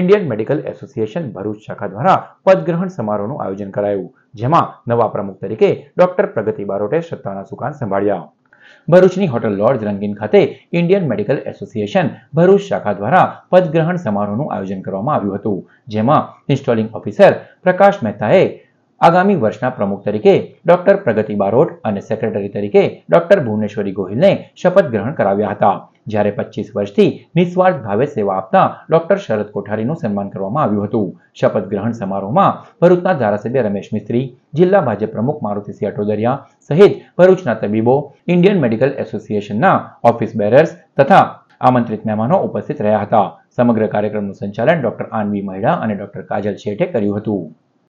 Indian medical association Bharuch શાખા દ્વારા પદગ્રહણ સમારોહનું આયોજન કરાયું જેમાં નવા પ્રમુખ તરીકે ડોક્ટર પ્રગતિ બારોટે સત્તાના સુકાન સંભાળ્યા ભરૂચની હોટલ લોર્ડ રંગીન ખાતે ઇન્ડિયન મેડિકલ એસોસિએશન ભરૂચ શાખા દ્વારા પદગ્રહણ સમારોહનું આયોજન કરવામાં આવ્યું હતું જેમાં ઇન્સ્ટોલિંગ ઓફિસર પ્રકાશ મહેતાએ આગામી વર્ષના પ્રમુખ તરીકે ડોક્ટર પ્રગતિ બારોટ અને સેક્રેટરી તરીકે ડોક્ટર ભુવનેશ્વરી ગોહિલને શપથ ગ્રહણ કરાવ્યા હતા જ્યારે પચીસ વર્ષથી નિસ્વાર્થ ભાવે સેવા આપતા ડોક્ટર શરદ કોઠારીનું સન્માન કરવામાં આવ્યું હતું શપથ ગ્રહણ સમારોહમાં ભરૂચના ધારાસભ્ય રમેશ મિસ્ત્રી જિલ્લા ભાજપ પ્રમુખ મારુતિસિંહ અટોદરિયા સહિત ભરૂચના તબીબો ઇન્ડિયન મેડિકલ એસોસિએશનના ઓફિસ બેરર્સ તથા આમંત્રિત મહેમાનો ઉપસ્થિત રહ્યા હતા સમગ્ર કાર્યક્રમનું સંચાલન ડોક્ટર આનવી મહિડા અને ડોક્ટર કાજલ શેઠે કર્યું હતું